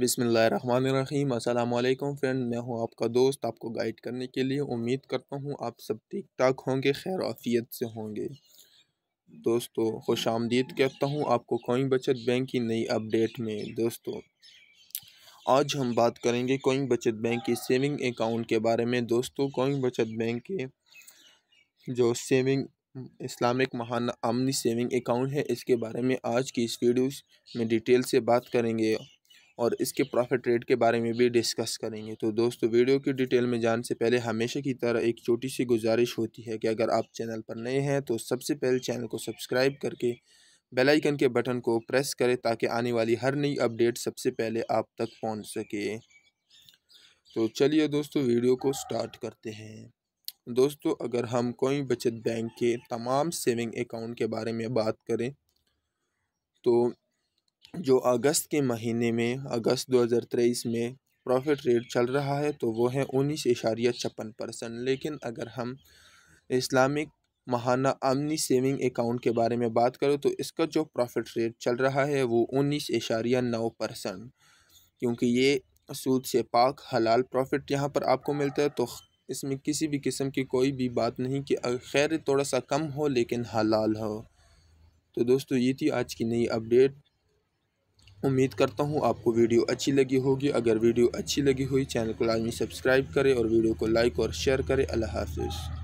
बिसमीम अल्लाम फ्रेंड मैं हूं आपका दोस्त आपको गाइड करने के लिए उम्मीद करता हूं आप सब ठीक ठाक होंगे खैर आफियत से होंगे दोस्तों खुश आमदीद कहता हूं आपको कोइन बचत बैंक की नई अपडेट में दोस्तों आज हम बात करेंगे कोइन बचत बैंक की सेविंग अकाउंट के बारे में दोस्तों कोइन बचत बैंक के जो सेविंग इस्लामिक महाना आमनी सेविंग अकाउंट है इसके बारे में आज की इस वीडियो में डिटेल से बात करेंगे और इसके प्रॉफिट रेट के बारे में भी डिस्कस करेंगे तो दोस्तों वीडियो की डिटेल में जान से पहले हमेशा की तरह एक छोटी सी गुजारिश होती है कि अगर आप चैनल पर नए हैं तो सबसे पहले चैनल को सब्सक्राइब करके बेल आइकन के बटन को प्रेस करें ताकि आने वाली हर नई अपडेट सबसे पहले आप तक पहुँच सके तो चलिए दोस्तों वीडियो को स्टार्ट करते हैं दोस्तों अगर हम कोई बचत बैंक के तमाम सेविंग अकाउंट के बारे में बात करें तो जो अगस्त के महीने में अगस्त 2023 में प्रॉफिट रेट चल रहा है तो वो है उन्नीस इशारिया छप्पन परसेंट लेकिन अगर हम इस्लामिक महाना आमनी सेविंग अकाउंट के बारे में बात करो तो इसका जो प्रॉफिट रेट चल रहा है वो उन्नीस इशारिया नौ परसेंट क्योंकि ये सूद से पाक हलाल प्रॉफिट यहाँ पर आपको मिलता है तो इसमें किसी भी किस्म की कोई भी बात नहीं कि खैर थोड़ा सा कम हो लेकिन हलाल हो तो दोस्तों ये थी आज की नई अपडेट उम्मीद करता हूँ आपको वीडियो अच्छी लगी होगी अगर वीडियो अच्छी लगी हुई चैनल को लाजमी सब्सक्राइब करें और वीडियो को लाइक और शेयर करें अल्लाह हाफिज़